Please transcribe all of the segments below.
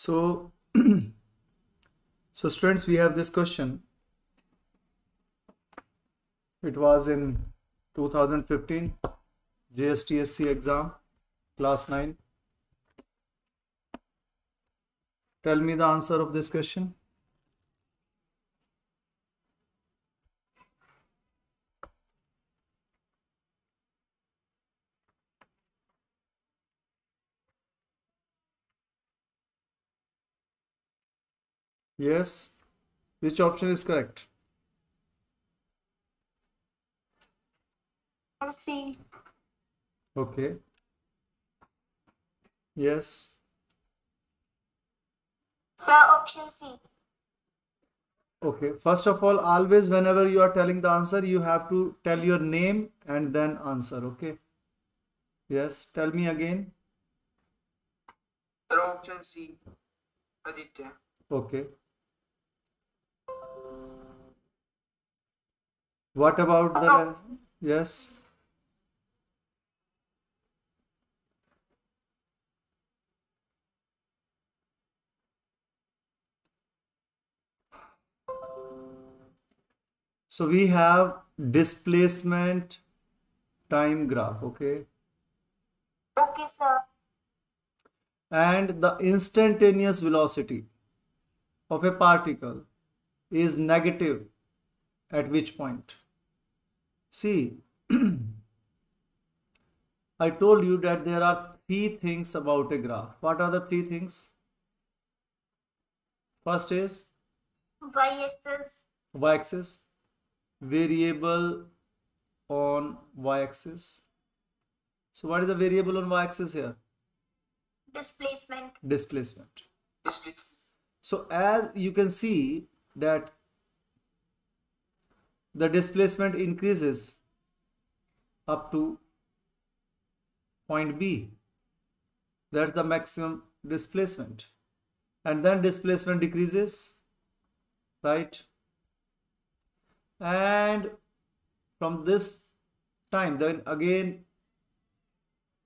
So, so students, we have this question. It was in 2015 JSTSC exam, class 9. Tell me the answer of this question. Yes. Which option is correct? C. Okay. Yes. So option C. Okay. First of all, always whenever you are telling the answer, you have to tell your name and then answer. Okay. Yes. Tell me again. option C. Aditya. Okay. What about the yes? So we have displacement time graph, okay? Okay, sir. And the instantaneous velocity of a particle is negative at which point? See, I told you that there are three things about a graph. What are the three things? First is y-axis. Y-axis. Variable on y-axis. So what is the variable on y-axis here? Displacement. Displacement. So as you can see that the displacement increases up to point B. That's the maximum displacement. And then displacement decreases, right? And from this time, then again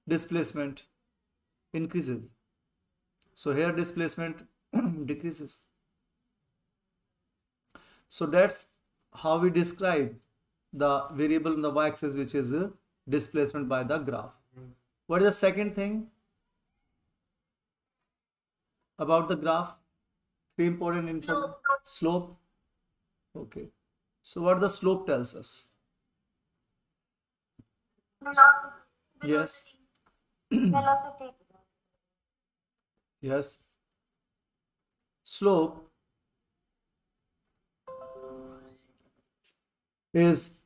displacement increases. So here displacement decreases. So that's how we describe the variable in the y-axis which is uh, displacement by the graph. Hmm. What is the second thing about the graph? Three important info. Slope. Okay. So what the slope tells us? Velocity. Yes. Velocity. yes. Slope is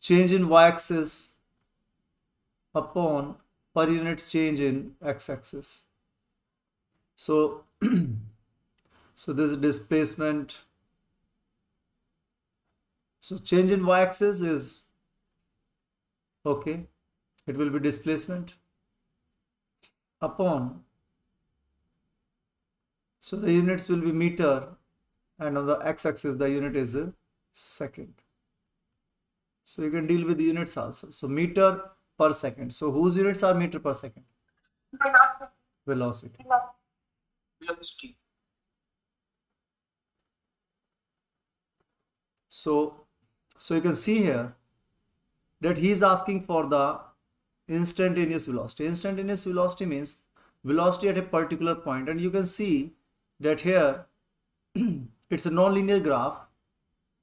change in y-axis upon per unit change in x-axis. So, so this displacement. So change in y-axis is okay. It will be displacement upon. So the units will be meter and on the x-axis the unit is second. So you can deal with units also. So meter per second. So whose units are meter per second? Velocity. Velocity. So, so you can see here that he is asking for the instantaneous velocity. Instantaneous velocity means velocity at a particular point and you can see that here it's a nonlinear graph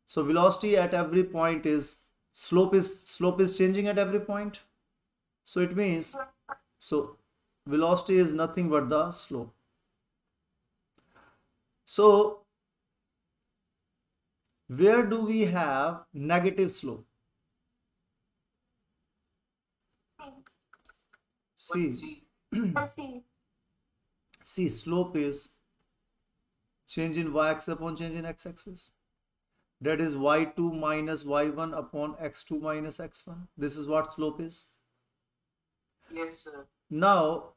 so velocity at every point is slope is slope is changing at every point. So it means so velocity is nothing but the slope. So where do we have negative slope? See, see slope is change in y-axis upon change in x-axis that is y2 minus y1 upon x2 minus x1 this is what slope is yes sir now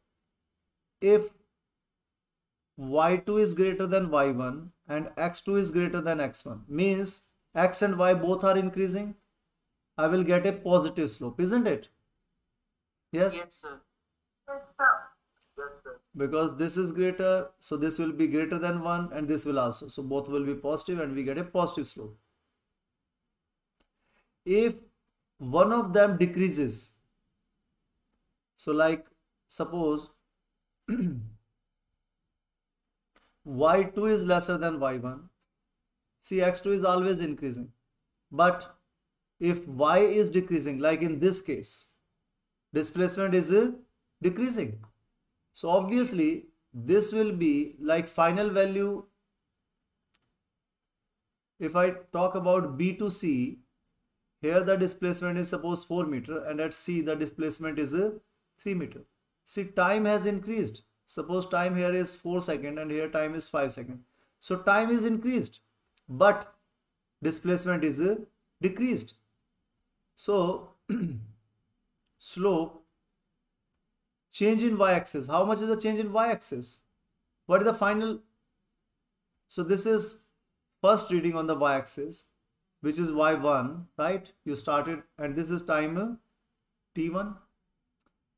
if y2 is greater than y1 and x2 is greater than x1 means x and y both are increasing i will get a positive slope isn't it yes yes sir because this is greater so this will be greater than 1 and this will also so both will be positive and we get a positive slope if one of them decreases so like suppose y2 is lesser than y1 see x2 is always increasing but if y is decreasing like in this case displacement is uh, decreasing so obviously this will be like final value. If I talk about B to C, here the displacement is suppose 4 meter and at C the displacement is uh, 3 meter. See time has increased. Suppose time here is 4 second and here time is 5 second. So time is increased but displacement is uh, decreased. So slope change in y-axis. How much is the change in y-axis? What is the final? So this is first reading on the y-axis, which is y1, right? You started and this is time t1.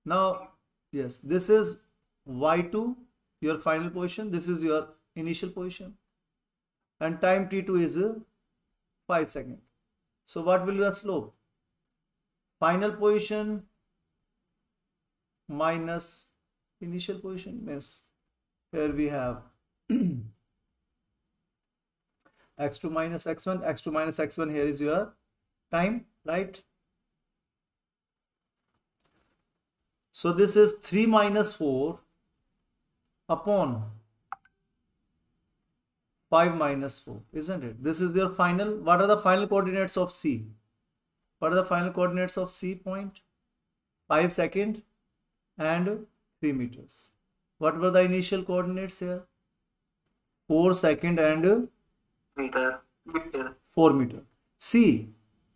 Now, yes, this is y2, your final position. This is your initial position. And time t2 is 5 second. So what will your slope? Final position minus initial position means here we have x2 minus x1 x2 minus x1 here is your time right so this is 3 minus 4 upon 5 minus 4 isn't it this is your final what are the final coordinates of c what are the final coordinates of c point 5 second and 3 meters. What were the initial coordinates here? 4 second and meter. meter. 4 meter. See,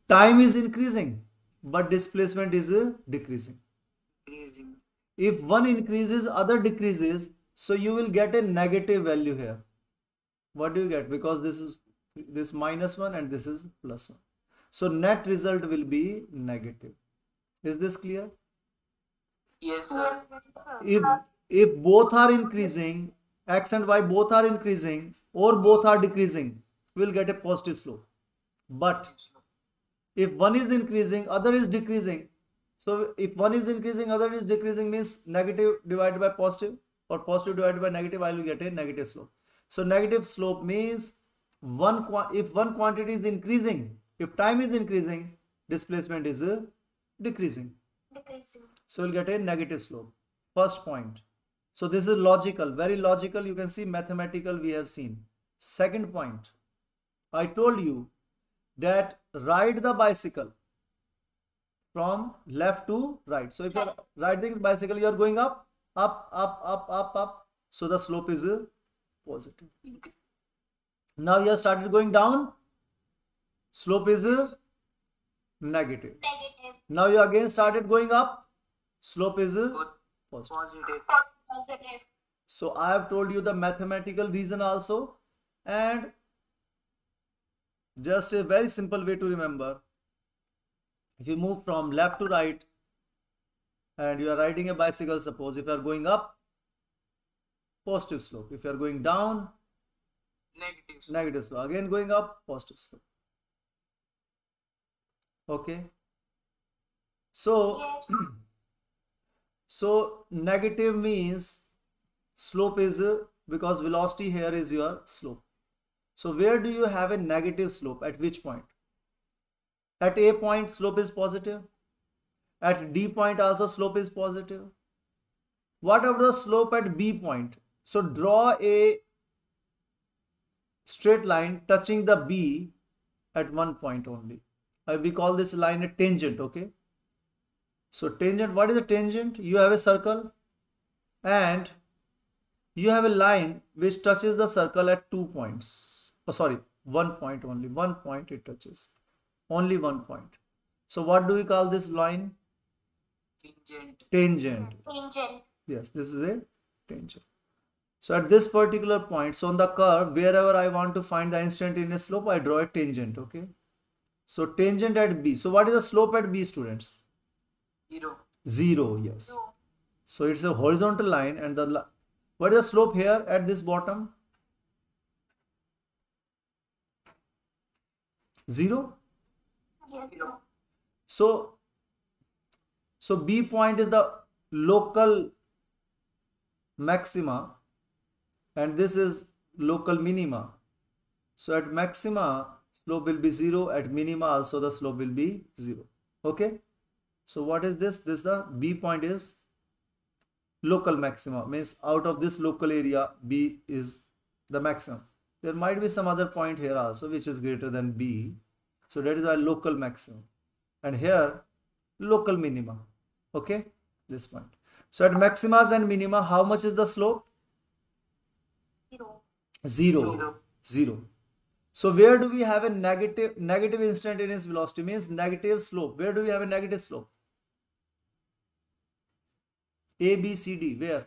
time is increasing but displacement is decreasing. decreasing. If one increases, other decreases, so you will get a negative value here. What do you get? Because this is this minus 1 and this is plus 1. So net result will be negative. Is this clear? Yes, sir. If, if both are increasing, x and y both are increasing or both are decreasing, we'll get a positive slope. But if one is increasing, other is decreasing. So if one is increasing, other is decreasing means negative divided by positive or positive divided by negative, I will get a negative slope. So negative slope means one if one quantity is increasing, if time is increasing, displacement is uh, decreasing. Decreasing. So we'll get a negative slope. First point. So this is logical, very logical. You can see mathematical we have seen. Second point. I told you that ride the bicycle from left to right. So if you're riding the bicycle, you're going up, up, up, up, up, up. So the slope is positive. Now you have started going down. Slope is negative. negative. Now you again started going up. Slope is positive. So I have told you the mathematical reason also and just a very simple way to remember. If you move from left to right and you are riding a bicycle, suppose if you are going up, positive slope. If you are going down, negative slope. Negative slope. Again going up, positive slope. Okay. So, yes. So negative means slope is because velocity here is your slope. So where do you have a negative slope at which point? At A point slope is positive. At D point also slope is positive. What about the slope at B point? So draw a straight line touching the B at one point only. Uh, we call this line a tangent, okay? So tangent, what is a tangent? You have a circle and you have a line which touches the circle at two points. Oh, sorry, one point only, one point it touches, only one point. So what do we call this line? Tangent. Tangent. Tangent. Yes, this is a tangent. So at this particular point, so on the curve, wherever I want to find the instantaneous slope, I draw a tangent, okay? So tangent at B. So what is the slope at B, students? Zero. Zero, yes. So it's a horizontal line and the what is the slope here at this bottom? Zero? Yes. Zero. So, so B point is the local maxima and this is local minima. So at maxima slope will be 0 at minima also the slope will be 0. Okay. So what is this? This the B point is local maxima means out of this local area B is the maximum. There might be some other point here also which is greater than B. So that is our local maximum and here local minima. Okay, this point. So at maximas and minima, how much is the slope? Zero. Zero. Zero. So where do we have a negative negative instantaneous velocity means negative slope? Where do we have a negative slope? A, B, C, D. Where?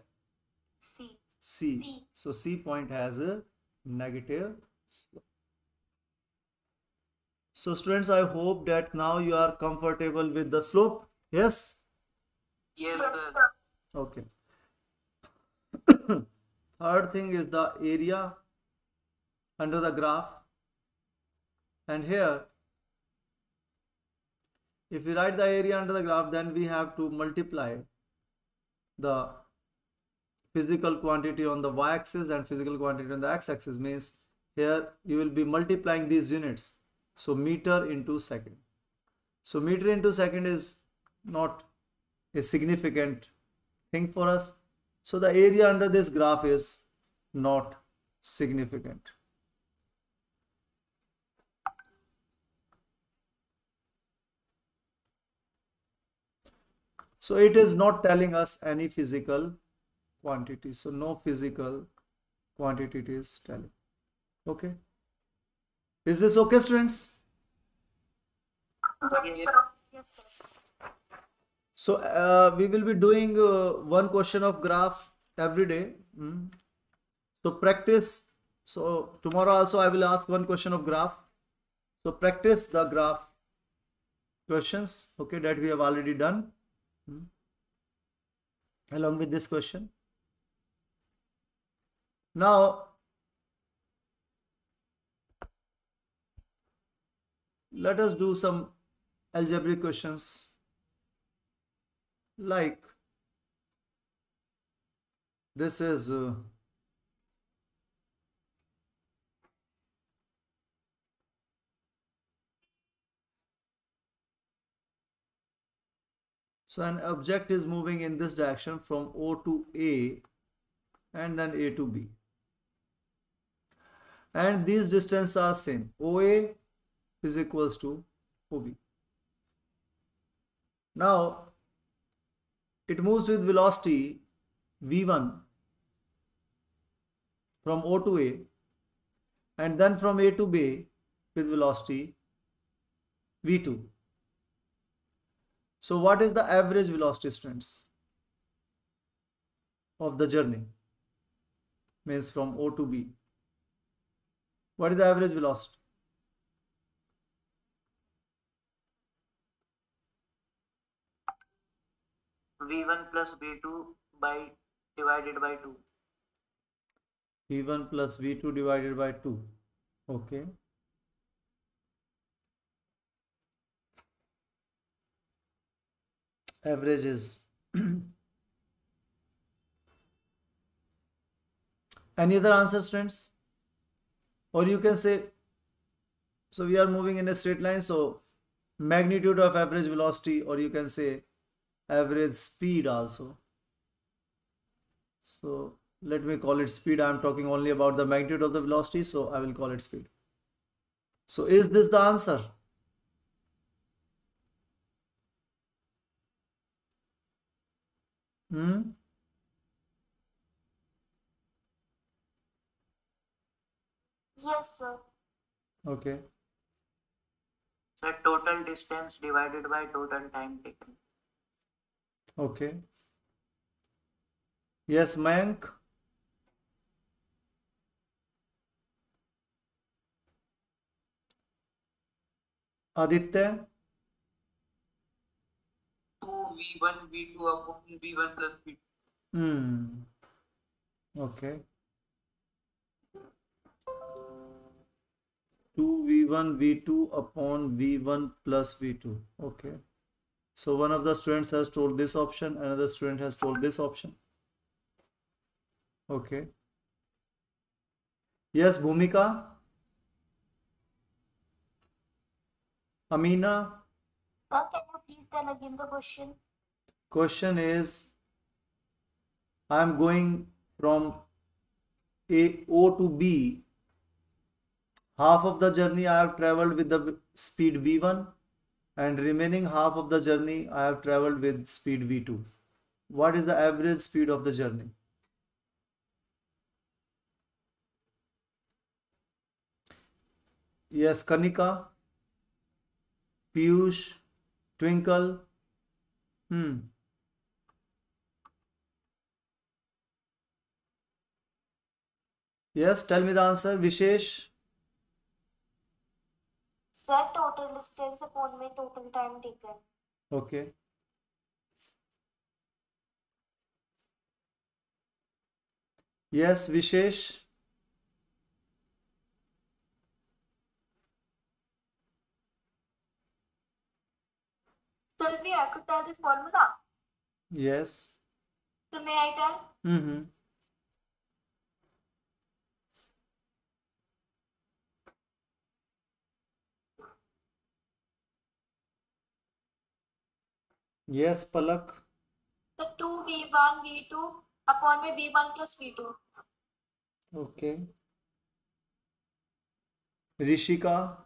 C. C. C. So C point has a negative slope. So students, I hope that now you are comfortable with the slope. Yes? Yes, sir. Okay. Third thing is the area under the graph. And here, if we write the area under the graph, then we have to multiply the physical quantity on the y-axis and physical quantity on the x-axis means here you will be multiplying these units so meter into second so meter into second is not a significant thing for us so the area under this graph is not significant So it is not telling us any physical quantity. So no physical quantity it is telling. Okay. Is this okay, students? so uh, we will be doing uh, one question of graph every day. Mm. So practice. So tomorrow also I will ask one question of graph. So practice the graph questions. Okay, that we have already done hmm? along with this question. Now, let us do some algebraic questions like this is uh, So an object is moving in this direction from O to A and then A to B. And these distances are same. OA is equals to OB. Now it moves with velocity V1 from O to A and then from A to B with velocity V2 so what is the average velocity students of the journey? Means from O to B. What is the average velocity? V1 plus V2 by divided by 2. V1 plus V2 divided by 2. Okay. averages. Any other answers, friends? Or you can say, so we are moving in a straight line, so magnitude of average velocity, or you can say average speed also. So let me call it speed. I'm talking only about the magnitude of the velocity, so I will call it speed. So is this the answer? Hmm Yes, sir. Okay. Sir, total distance divided by total time taken. Okay. Yes, Mayank. Aditya. v1 v2 upon v1 plus v2 hmm okay 2v1 v2 upon v1 plus v2 okay so one of the students has told this option another student has told this option okay yes bhumika amina okay Tell again the question. Question is, I am going from A O to B. Half of the journey I have traveled with the speed V1 and remaining half of the journey I have traveled with speed V2. What is the average speed of the journey? Yes, Kanika, Piyush, Twinkle hmm yes tell me the answer Vishesh sir total distance upon में total time taken okay yes Vishesh So if Survey, have to tell this formula. Yes. So may I tell? Mm-hmm. Yes, Palak. The v two upon me v one plus v two. Okay. Rishika,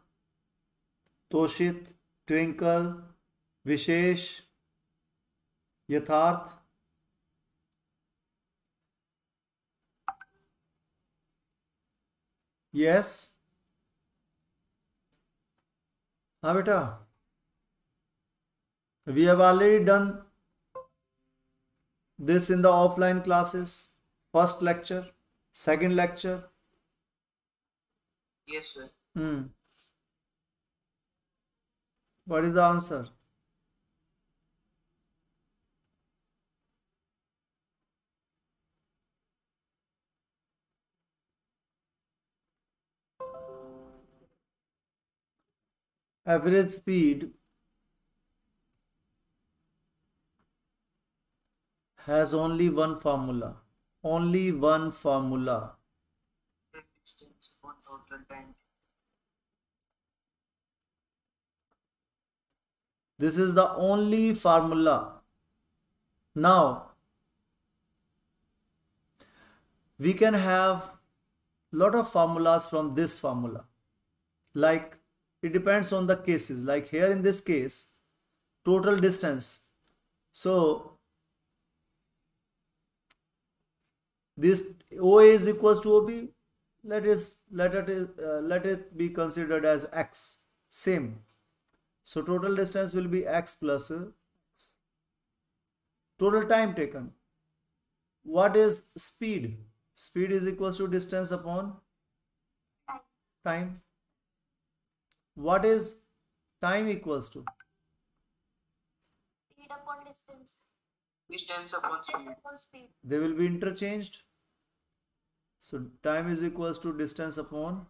Toshit, Twinkle, Vishesh Yatharth yes हा बेटा we have already done this in the offline classes first lecture second lecture yes sir hmm what is the answer average speed has only one formula only one formula this is the only formula now we can have lot of formulas from this formula like it depends on the cases like here in this case total distance so this OA is equals to OB let is let it uh, let it be considered as x same so total distance will be x plus uh, x total time taken what is speed speed is equals to distance upon time what is time equals to? Speed upon distance. Distance upon speed. They will be interchanged. So time is equals to distance upon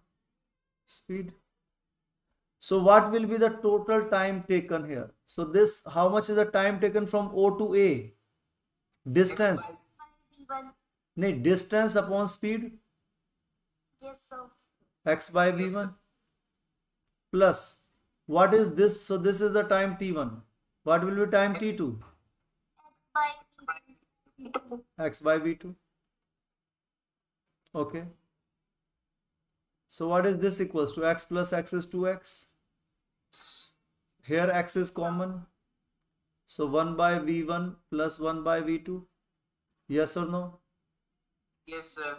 speed. So what will be the total time taken here? So this, how much is the time taken from O to A? Distance. No, distance upon speed. Yes, sir. X by V1 plus what is this? So this is the time t1. What will be time t2? x by v2. Okay. So what is this equals to? x plus x is 2x. Here x is common. So 1 by v1 plus 1 by v2. Yes or no? Yes, sir.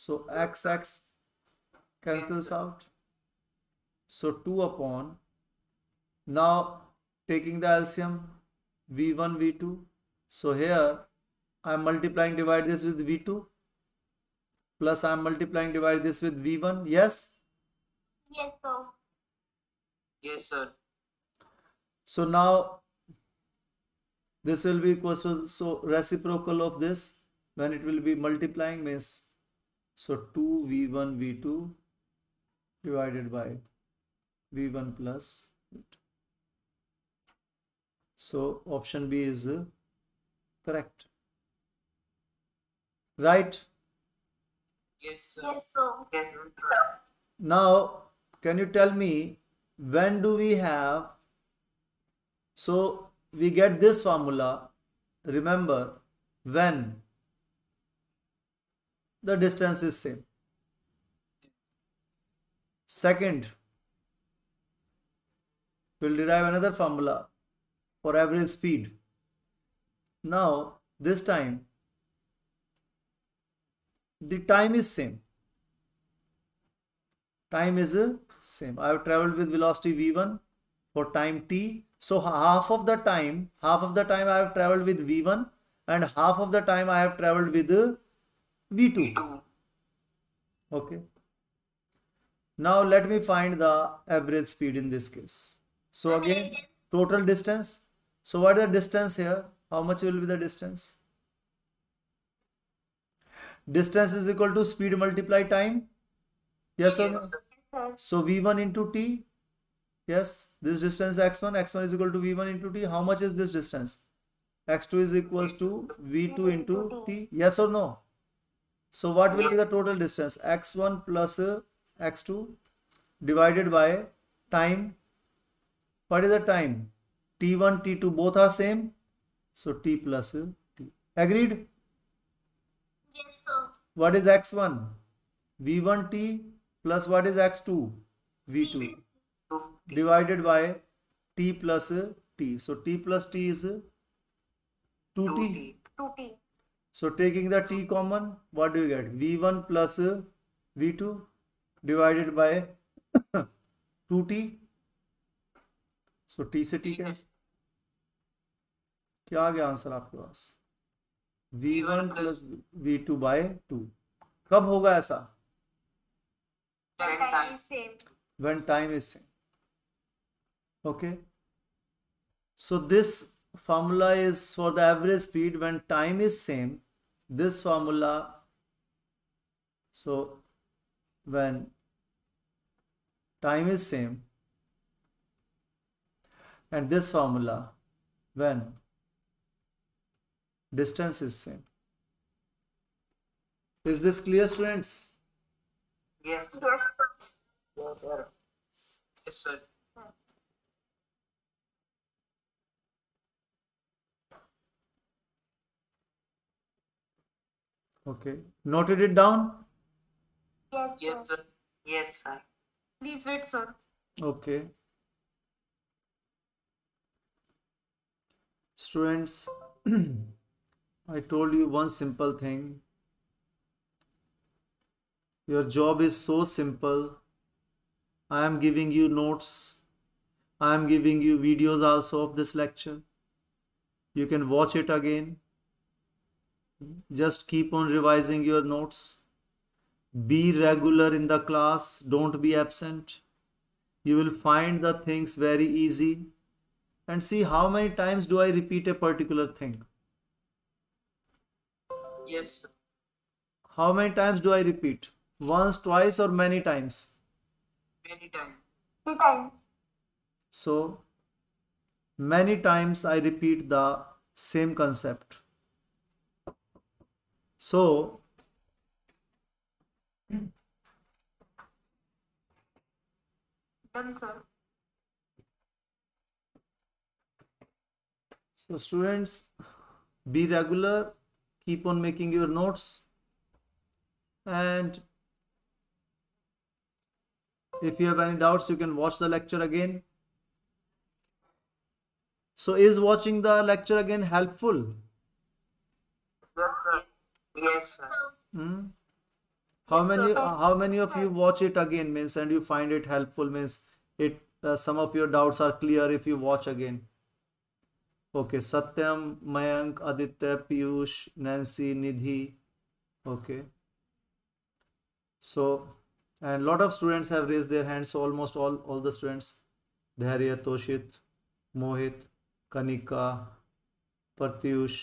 So x, x cancels out. So 2 upon, now taking the LCM V1, V2. So here I am multiplying divide this with V2 plus I am multiplying divide this with V1. Yes? Yes, sir. Yes, sir. So now this will be equal to so reciprocal of this when it will be multiplying means so 2 v1 v2 divided by v1 plus so option b is uh, correct right yes sir. yes sir now can you tell me when do we have so we get this formula remember when the distance is same second we'll derive another formula for average speed. Now this time the time is same. Time is same. I have traveled with velocity v1 for time t. So half of the time, half of the time I have traveled with v1 and half of the time I have traveled with v2. Okay. Now let me find the average speed in this case. So again, total distance. So what is the distance here? How much will be the distance? Distance is equal to speed multiply time. Yes or no? So V1 into T. Yes, this distance x1, x1 is equal to V1 into T. How much is this distance? x2 is equals to V2 into T. Yes or no? So what will be the total distance? x1 plus uh, x2 divided by time what is the time? T1, T2 both are same. So T plus T. Agreed? Yes, sir. What is X1? V1T plus what is X2? V2. Divided by T plus T. So T plus T is 2T. 2T. So taking the T common, what do you get? V1 plus V2 divided by 2T so T से T क्या क्या आ गया answer आपके पास V one plus V two by two कब होगा ऐसा one time is same okay so this formula is for the average speed one time is same this formula so when time is same and this formula when distance is same is this clear students yes sir yes sir okay noted it down yes sir yes sir please wait sir okay Students, I told you one simple thing. Your job is so simple. I am giving you notes. I am giving you videos also of this lecture. You can watch it again. Just keep on revising your notes. Be regular in the class. Don't be absent. You will find the things very easy and see how many times do I repeat a particular thing. Yes. How many times do I repeat? Once, twice or many times? Many times. Many times. So, many times I repeat the same concept. So, done sir. So students, be regular, keep on making your notes and if you have any doubts, you can watch the lecture again. So is watching the lecture again helpful? Yes, sir. Hmm? How yes, many sir. Uh, how many of you watch it again means and you find it helpful means it uh, some of your doubts are clear if you watch again. Okay Satyam Mayank Aditya Piyush Nancy Nidhi okay so and lot of students have raise their hands almost all all the students Dhairya Toshit Mohit Kanika Pratyush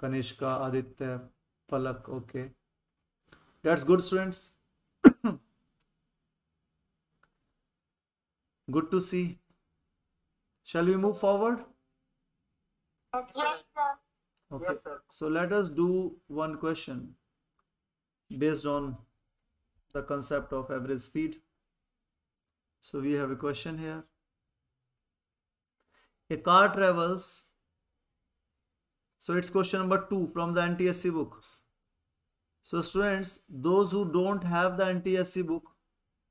Kanishka Aditya Palak okay that's good students good to see shall we move forward Yes, sir. Okay. Yes, sir. So let us do one question based on the concept of average speed. So we have a question here. A car travels. So it's question number two from the NTSC book. So students, those who don't have the NTSC book,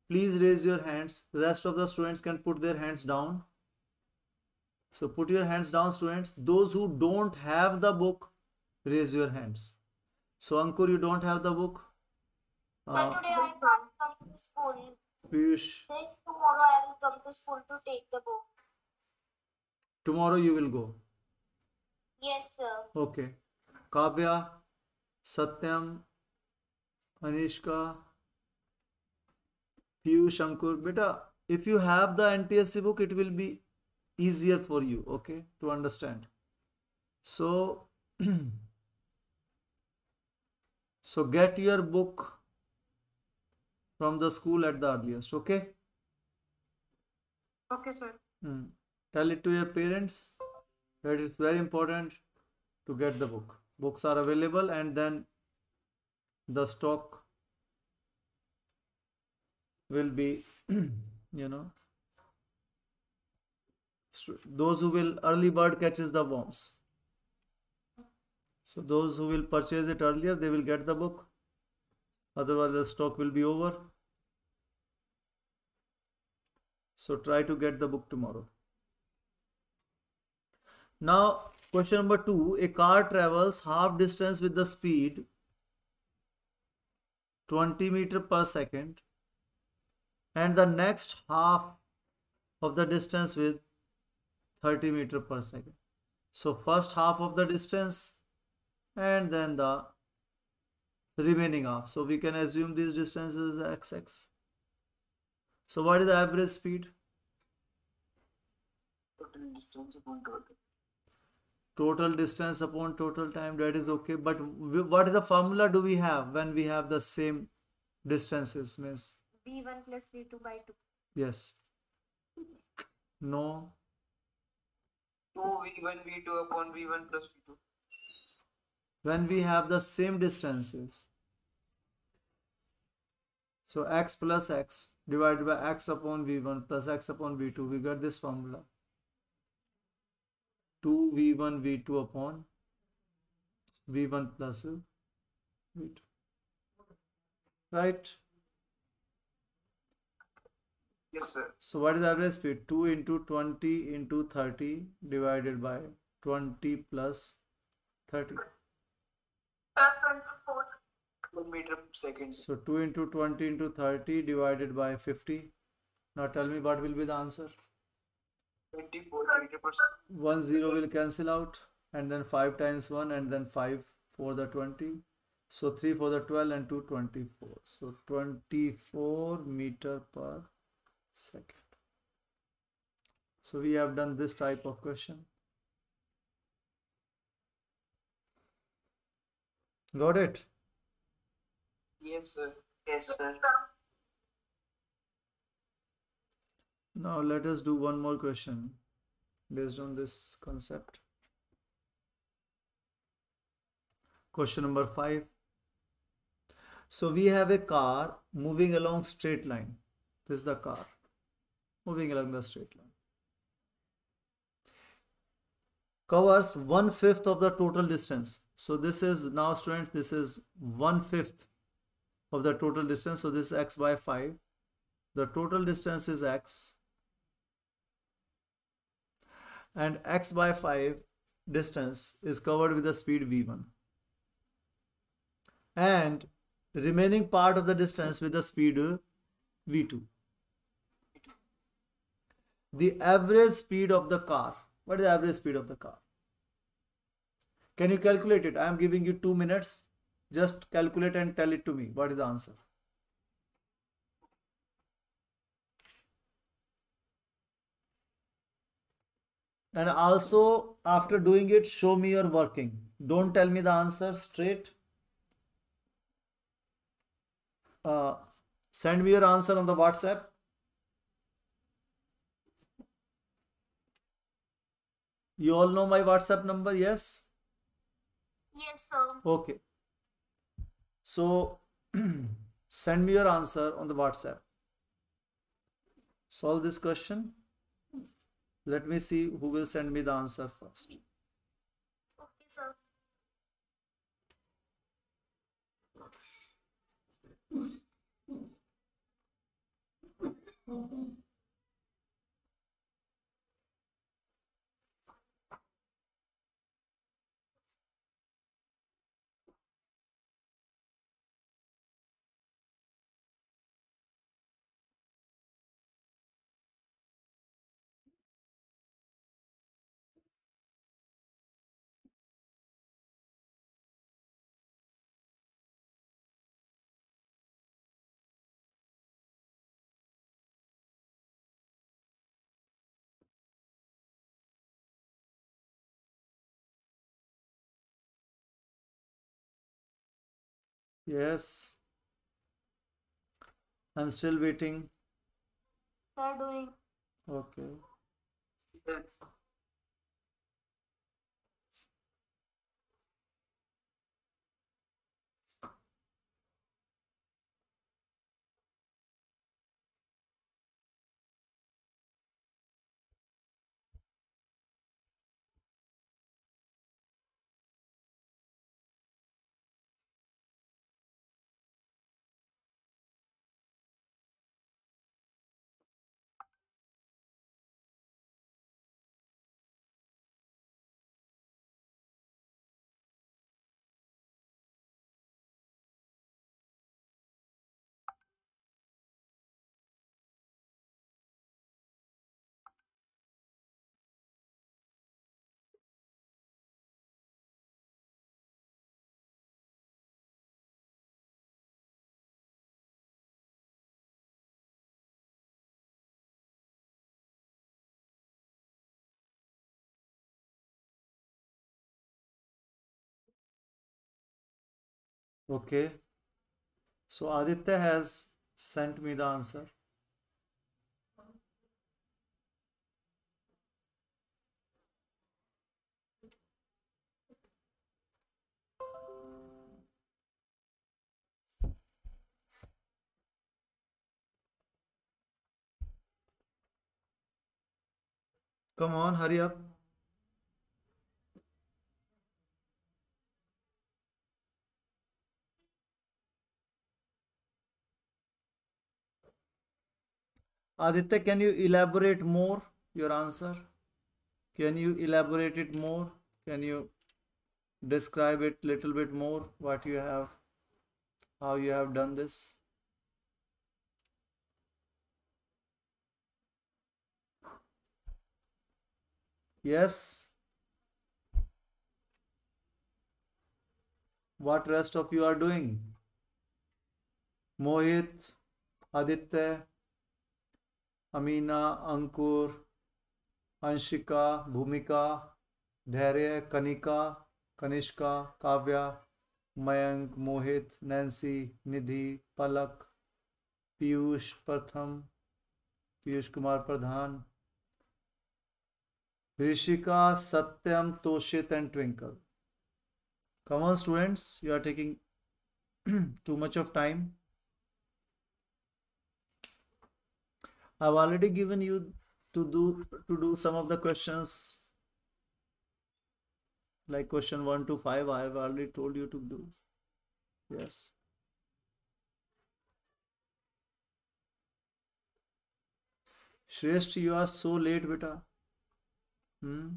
please raise your hands. The rest of the students can put their hands down. So put your hands down students. Those who don't have the book, raise your hands. So Ankur, you don't have the book? Uh, today I can't come to school. Piyush. Then tomorrow I will come to school to take the book. Tomorrow you will go? Yes sir. Okay. Kavya, Satyam, Anishka, Piyush, Ankur. Beta, if you have the NTSC book, it will be easier for you okay to understand so so get your book from the school at the earliest okay okay sir hmm. tell it to your parents that it's very important to get the book books are available and then the stock will be you know those who will early bird catches the worms so those who will purchase it earlier they will get the book otherwise the stock will be over so try to get the book tomorrow now question number 2 a car travels half distance with the speed 20 meter per second and the next half of the distance with 30 meter per second. So first half of the distance and then the remaining half. So we can assume this distance is xx. So what is the average speed? Total distance upon total. time that is okay. But what is the formula do we have when we have the same distances Miss? V1 plus V2 by 2. Yes. No. 2v1 v2 upon v1 plus v2 when we have the same distances so x plus x divided by x upon v1 plus x upon v2 we get this formula 2v1 v2 upon v1 plus v2 right Yes, sir. So what is average speed? 2 into 20 into 30 divided by 20 plus 30. second. So 2 into 20 into 30 divided by 50. Now tell me what will be the answer. 24 meter per second. 1 0 will cancel out and then 5 times 1 and then 5 for the 20. So 3 for the 12 and 2 24. So 24 meter per second. So we have done this type of question. Got it? Yes, sir. Yes, sir. Now let us do one more question based on this concept. Question number five. So we have a car moving along straight line. This is the car moving along the straight line. Covers one fifth of the total distance. So this is now students, this is one fifth of the total distance. So this is x by 5. The total distance is x. And x by 5 distance is covered with the speed v1. And remaining part of the distance with the speed v2 the average speed of the car. What is the average speed of the car? Can you calculate it? I am giving you two minutes. Just calculate and tell it to me. What is the answer? And also after doing it, show me your working. Don't tell me the answer straight. Uh, send me your answer on the WhatsApp. You all know my WhatsApp number, yes? Yes, sir. Okay. So send me your answer on the WhatsApp. Solve this question. Let me see who will send me the answer first. Okay, sir. Yes. I'm still waiting. doing. Okay. Yeah. Okay. So Aditya has sent me the answer. Come on, hurry up. Aditya, can you elaborate more your answer? Can you elaborate it more? Can you describe it little bit more what you have how you have done this yes what rest of you are doing mohit aditya Amina Ankur Anshika Bhumika Dhairya Kanika Kanishka Kavya Mayank Mohit Nancy Nidhi Palak Piyush Pratham Piyush Kumar Pradhan Rishika Satyam Toshit and Twinkle come students you are taking too much of time I've already given you to do to do some of the questions like question 1 to 5 I've already told you to do. Yes. Shrest, you are so late, beta. Hmm?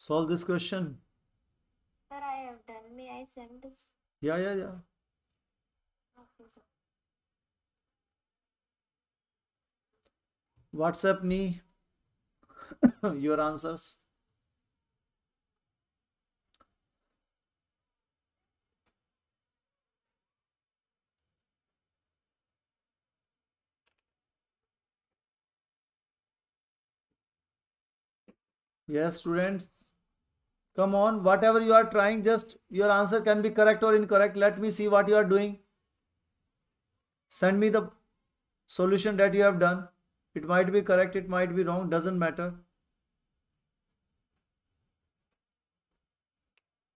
solve this question? Sir, I have done. May I send? Yeah, yeah, yeah. WhatsApp me your answers. Yes, students. Come on, whatever you are trying, just your answer can be correct or incorrect. Let me see what you are doing. Send me the solution that you have done. It might be correct, it might be wrong, doesn't matter.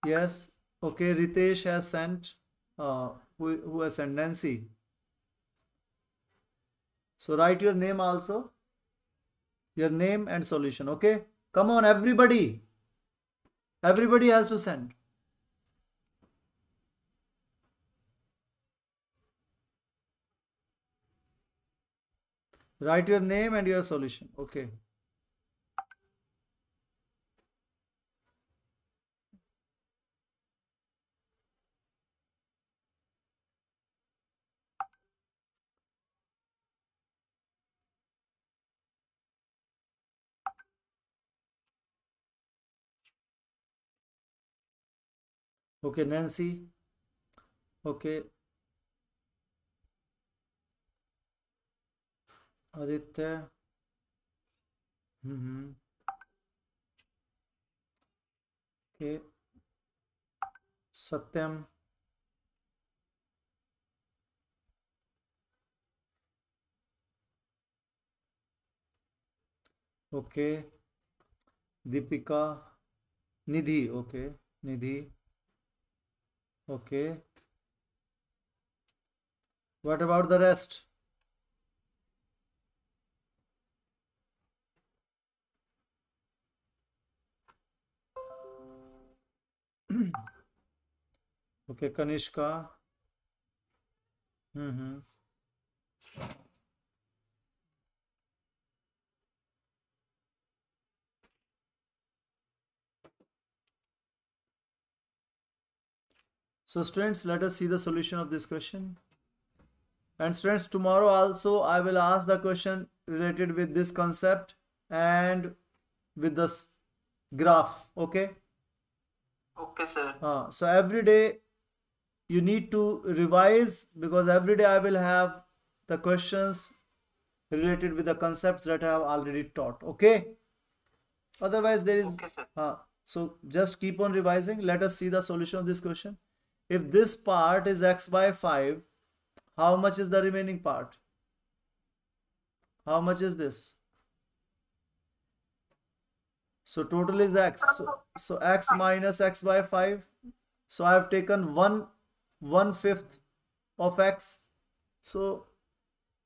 Yes, okay, Ritesh has sent, uh, who, who has sent Nancy. So write your name also, your name and solution, okay? Come on, everybody. Everybody has to send. Write your name and your solution. Okay. okay nancy okay aditya mm -hmm. okay satyam okay Deepika Nidhi okay Nidhi Okay. What about the rest? okay, Kanishka. Mm-hmm. So students, let us see the solution of this question. And students, tomorrow also I will ask the question related with this concept and with this graph. Okay. Okay, sir. Uh, so every day you need to revise because every day I will have the questions related with the concepts that I have already taught. Okay. Otherwise, there is. Okay, sir. Uh, so just keep on revising. Let us see the solution of this question if this part is x by 5 how much is the remaining part how much is this so total is x so, so x minus x by 5 so i have taken 1 1 of x so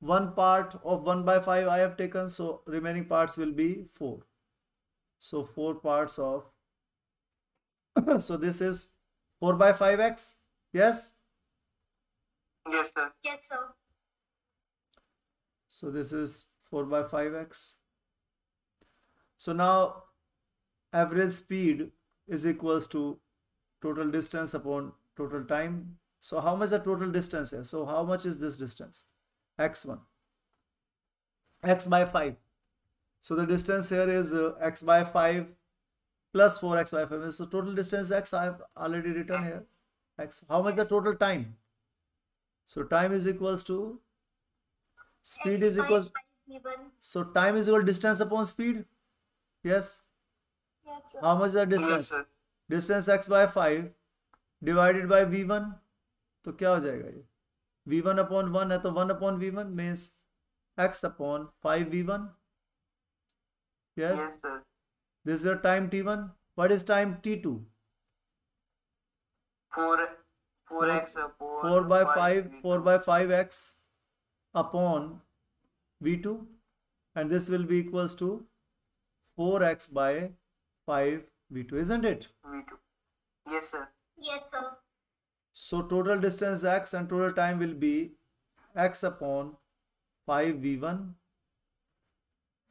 one part of 1 by 5 i have taken so remaining parts will be 4 so four parts of so this is 4 by 5x. Yes? Yes, sir. Yes, sir. So this is 4 by 5x. So now average speed is equals to total distance upon total time. So how much the total distance here? So how much is this distance? x1. x by 5. So the distance here is uh, x by 5 plus 4x by 5 So total distance x I have already written here. x. How much the total time? So time is equals to speed is equals. So time is equal distance upon speed. Yes. How much the distance? Distance x by 5 divided by v1. तो क्या हो v1 upon 1 upon one one upon v1 means x upon 5v1. Yes. This is your time T1. What is time T2? 4, 4x 4 by 5, 5 4 by 5x upon V2 and this will be equals to 4x by 5 V2, isn't it? V2. Yes, sir. Yes, sir. So total distance x and total time will be x upon 5v1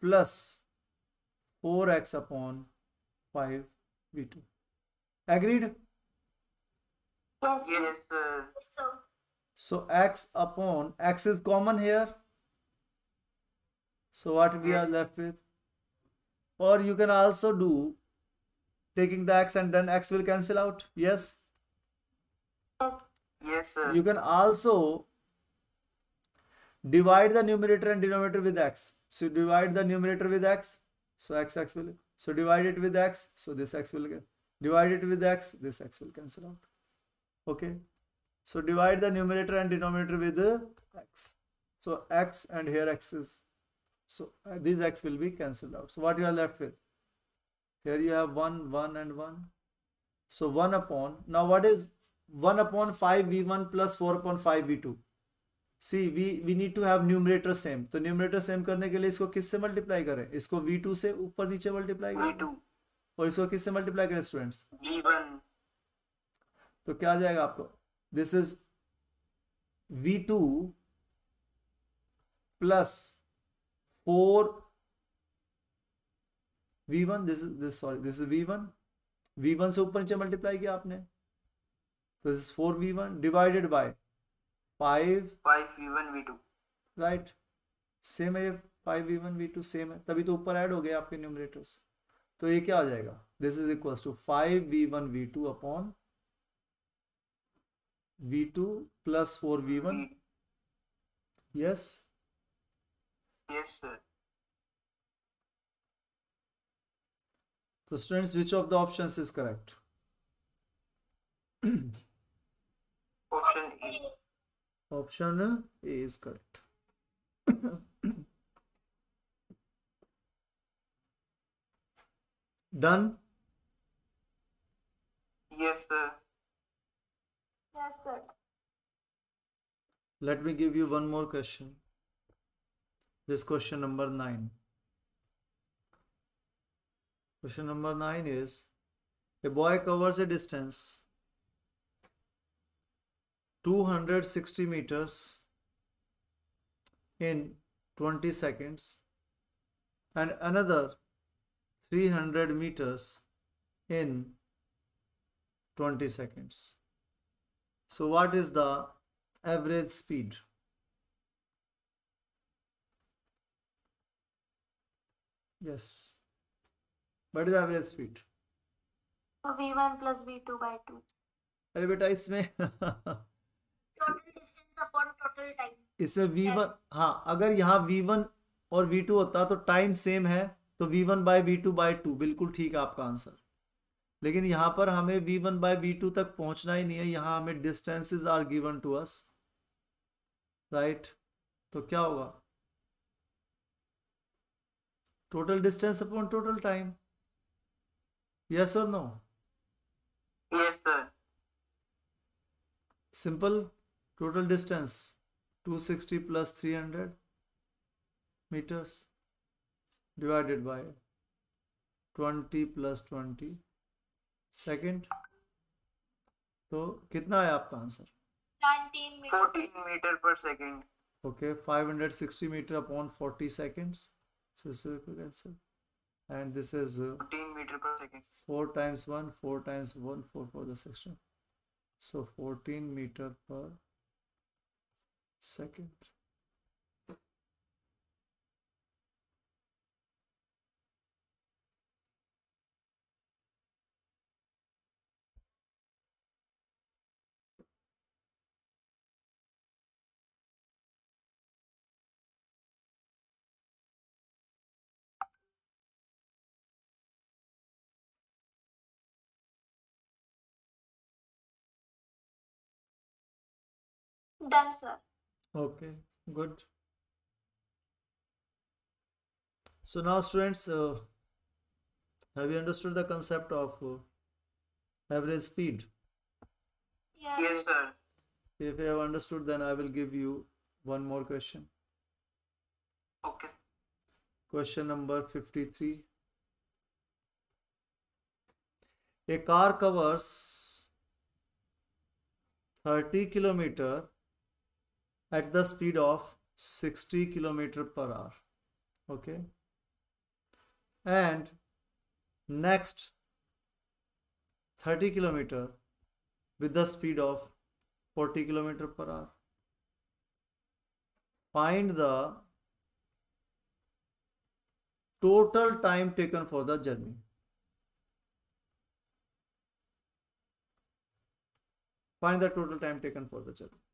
plus 4x upon 5 v2. Agreed? Yes, sir. So x upon x is common here. So what we are left with? Or you can also do taking the x and then x will cancel out. Yes? Yes. Yes, sir. You can also divide the numerator and denominator with x. So divide the numerator with x so x x will so divide it with x so this x will get divide it with x this x will cancel out okay so divide the numerator and denominator with x so x and here x is so uh, these x will be cancelled out so what you are left with here you have 1 1 and 1 so 1 upon now what is 1 upon 5 v1 plus 4 upon 5 v2 see V V need to have numerator same तो numerator same करने के लिए इसको किससे multiply करें इसको we to से ऊपर नीचे मल्टीप्लाई करें और इसको किससे मल्टीप्लाई करें स्टूडेंट्स तो क्या आ जाएगा आपको this is V two plus four V one this is this sorry this is V one V one से ऊपर नीचे मल्टीप्लाई किया आपने तो this four V one divided by five five V one right same है ये five V one same है तभी तो ऊपर ऐड हो गए आपके न्यूमरेटर्स तो ये क्या आ जाएगा this is equal to five V one V two upon V two plus four V one yes yes तो students which of the options is correct option A option A is correct. Done? Yes, sir. Yes, sir. Let me give you one more question. This question number 9. Question number 9 is a boy covers a distance 260 meters in 20 seconds and another 300 meters in 20 seconds. So what is the average speed? Yes. What is average speed? V1 plus V2 by 2. अरे बेटा इसमें इसमें we one हाँ अगर यहाँ V one और V two होता तो टाइम सेम है तो V one by V two by two बिल्कुल ठीक है आपका आंसर लेकिन यहाँ पर हमें V one by V two तक पहुंचना ही नहीं है यहाँ हमें distances are given to us right तो क्या होगा total distance upon total time yes और no yes sir simple total distance 260 plus 300 meters divided by 20 plus So, second तो कितना answer? Nineteen meter. 14 meter per second. okay 560 meter upon 40 seconds so answer and this is uh, 14 meter per second 4 times 1 4 times 1 4 for the section so 14 meter per second. Done, sir okay good so now students uh, have you understood the concept of uh, average speed yes sir if you have understood then i will give you one more question okay question number 53 a car covers 30 kilometer at the speed of 60 km per hour okay and next 30 km with the speed of 40 km per hour find the total time taken for the journey find the total time taken for the journey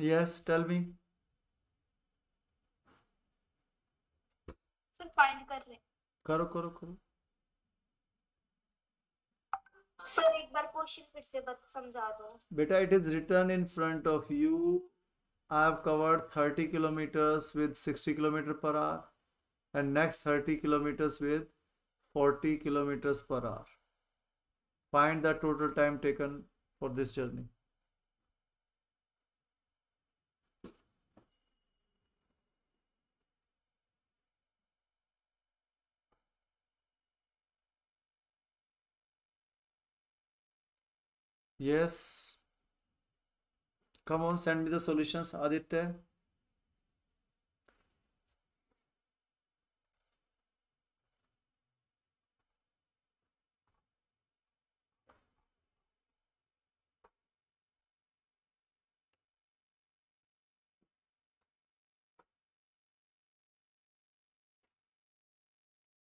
Yes, tell me. Sir, find. Karo, karo, karo. Sir, Beta, it is written in front of you. I have covered 30 kilometers with 60 kilometers per hour and next 30 kilometers with 40 kilometers per hour. Find the total time taken for this journey. Yes. Come on, send me the solutions, Aditya.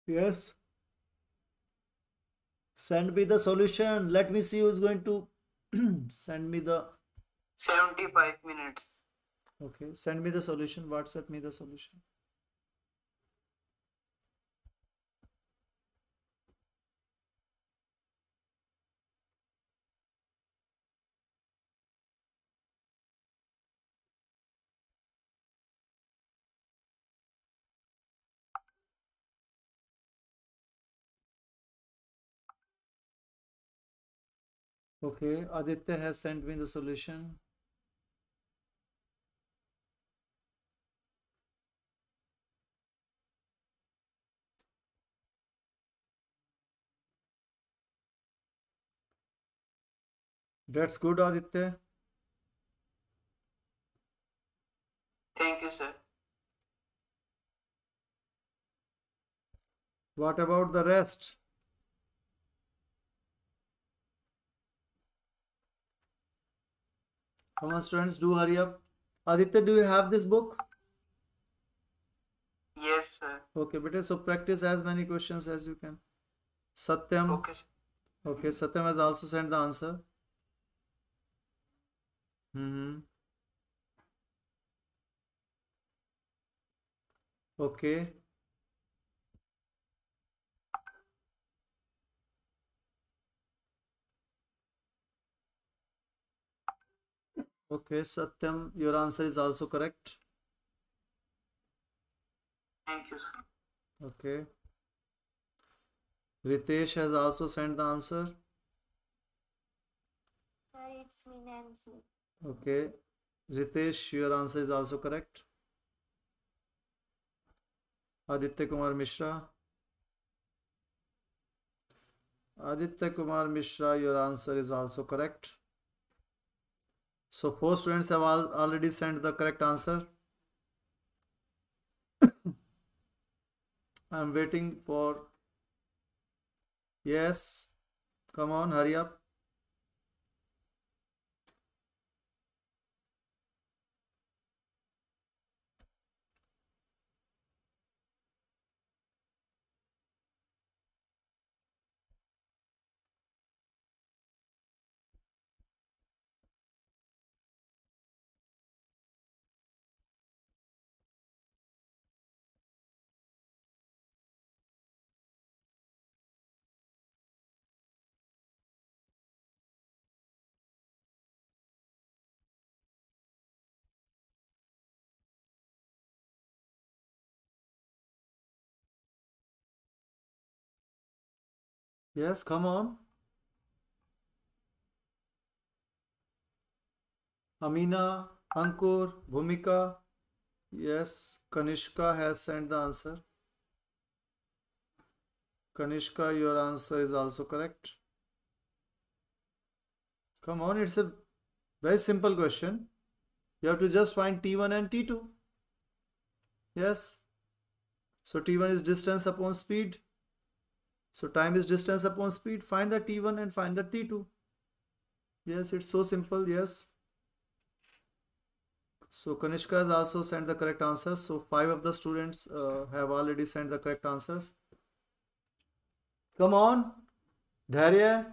Yes. Send me the solution. Let me see who's going to send me the 75 minutes okay send me the solution whatsapp me the solution Okay, Aditya has sent me the solution. That's good, Aditya. Thank you, sir. What about the rest? Come on, students, do hurry up. Aditya, do you have this book? Yes, sir. Okay, beta, so practice as many questions as you can. Satyam. Okay. Okay, Satyam has also sent the answer. Mm-hmm. Okay. Okay, Satyam, your answer is also correct. Thank you, sir. Okay. Ritesh has also sent the answer. Sir, it's me, Nancy. Okay. Ritesh, your answer is also correct. Aditya Kumar Mishra. Aditya Kumar Mishra, your answer is also correct. So four students have al already sent the correct answer. I'm waiting for yes. Come on, hurry up. Yes, come on. Amina, Ankur, Bhumika. Yes, Kanishka has sent the answer. Kanishka, your answer is also correct. Come on, it's a very simple question. You have to just find T1 and T2. Yes. So T1 is distance upon speed. So time is distance upon speed. Find the t1 and find the t2. Yes, it's so simple. Yes. So Kanishka has also sent the correct answers. So five of the students uh, have already sent the correct answers. Come on. Dharya.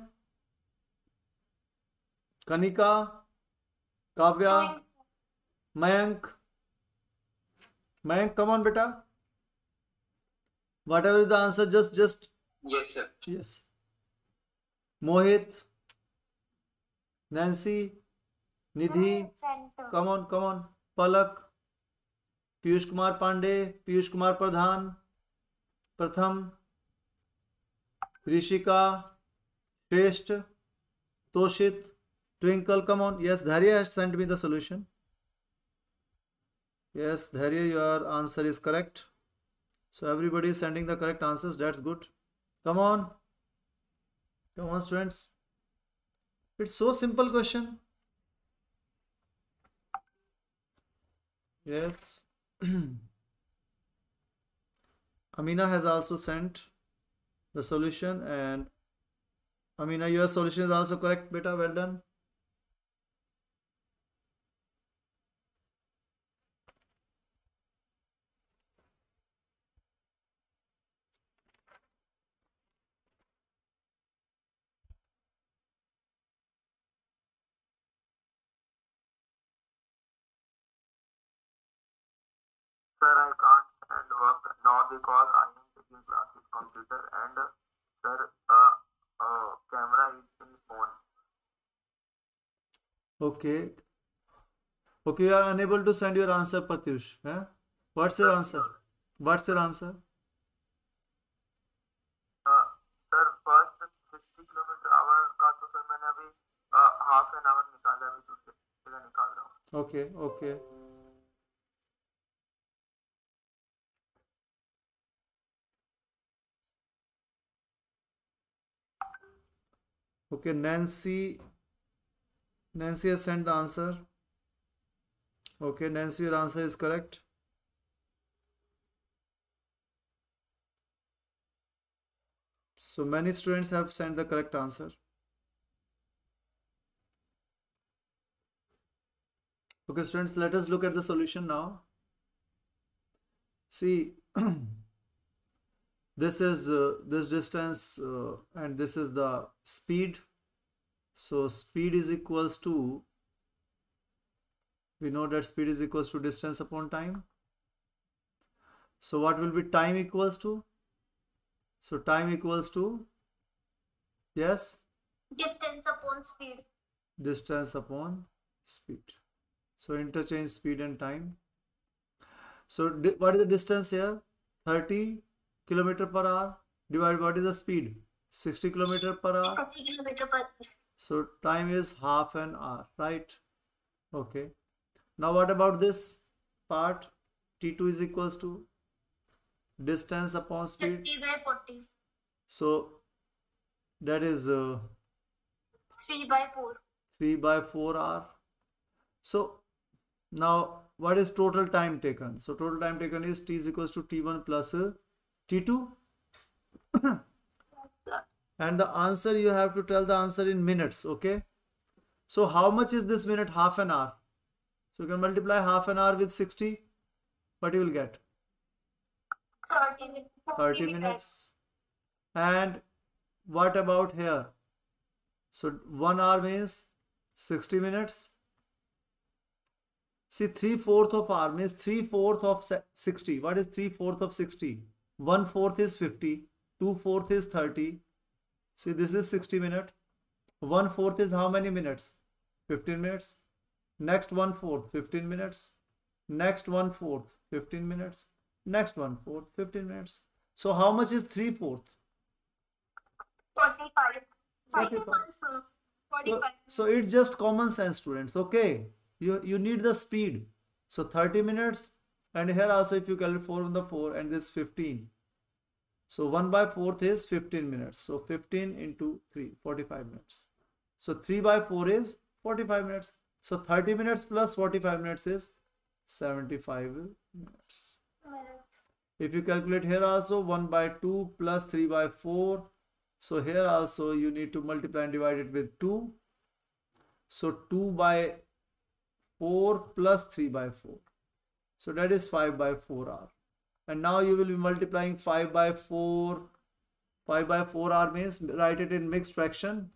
Kanika. Kavya. Mayank. Mayank, come on, beta. Whatever is the answer, just just yes sir yes mohit nancy nidhi come on come on palak Piyush Kumar Pandey Piyush Kumar प्रधान प्रथम ऋषिका श्रेष्ठ तोषित twinkle come on yes dharya has sent me the solution yes dharya your answer is correct so everybody is sending the correct answers that's good Come on. Come on, students. It's so simple question. Yes. Amina has also sent the solution and Amina, your solution is also correct, beta. Well done. because I am taking class with computer and uh, sir uh, uh, camera is in phone. Okay. Okay, you are unable to send your answer, Patyush. Huh? What's your answer? What's your answer? Okay, okay. okay nancy nancy has sent the answer okay nancy your answer is correct so many students have sent the correct answer okay students let us look at the solution now see this is uh, this distance uh, and this is the speed so speed is equals to we know that speed is equals to distance upon time so what will be time equals to so time equals to yes distance upon speed distance upon speed so interchange speed and time so what is the distance here 30 kilometer per hour divided what is the speed 60 kilometer per hour 60 kilometer per so time is half an hour right okay now what about this part t2 is equals to distance upon speed by 40 so that is uh, 3 by 4 3 by 4 hour so now what is total time taken so total time taken is t is equals to t1 plus uh, T2 and the answer you have to tell the answer in minutes okay so how much is this minute half an hour so you can multiply half an hour with 60 what you will get 30 minutes, and what about here so one hour means 60 minutes see 3 fourth of hour means 3 fourth of 60 what is 3 fourth of 60 1 fourth is 50, 2 fourth is 30. See, this is 60 minute. 1 fourth is how many minutes? 15 minutes. Next 1 fourth, 15 minutes. Next 1 fourth, 15 minutes. Next 1 fourth, 15 minutes. So how much is 3 45. 45. 45. So, so it's just common sense students okay you you need the speed so 30 minutes and here also if you calculate 4 on the 4 and this 15 so 1 by 4th is 15 minutes so 15 into 3 45 minutes so 3 by 4 is 45 minutes so 30 minutes plus 45 minutes is 75 minutes if you calculate here also 1 by 2 plus 3 by 4 so here also you need to multiply and divide it with 2 so 2 by 4 plus 3 by 4 so that is 5 by 4R. And now you will be multiplying 5 by 4. 5 by 4R means write it in mixed fraction.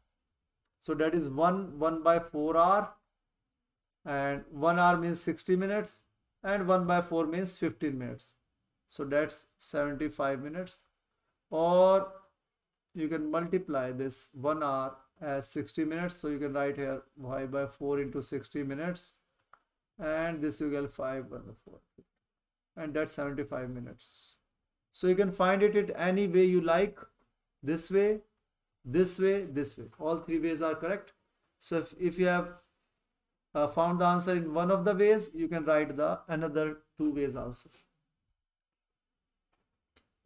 So that is 1, 1 by 4R. And 1R means 60 minutes. And 1 by 4 means 15 minutes. So that's 75 minutes. Or you can multiply this 1 r as 60 minutes. So you can write here y by 4 into 60 minutes and this you get 5 1 4 and that's 75 minutes so you can find it in any way you like this way this way this way all three ways are correct so if, if you have uh, found the answer in one of the ways you can write the another two ways also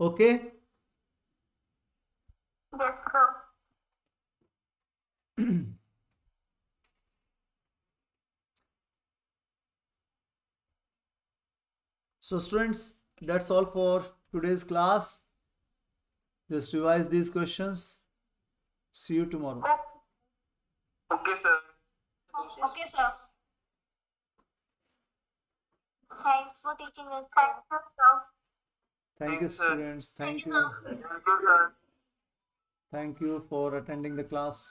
okay yes, so students that's all for today's class just revise these questions see you tomorrow okay sir okay sir thanks for teaching us thank you students thank, thank you, you. thank you for attending the class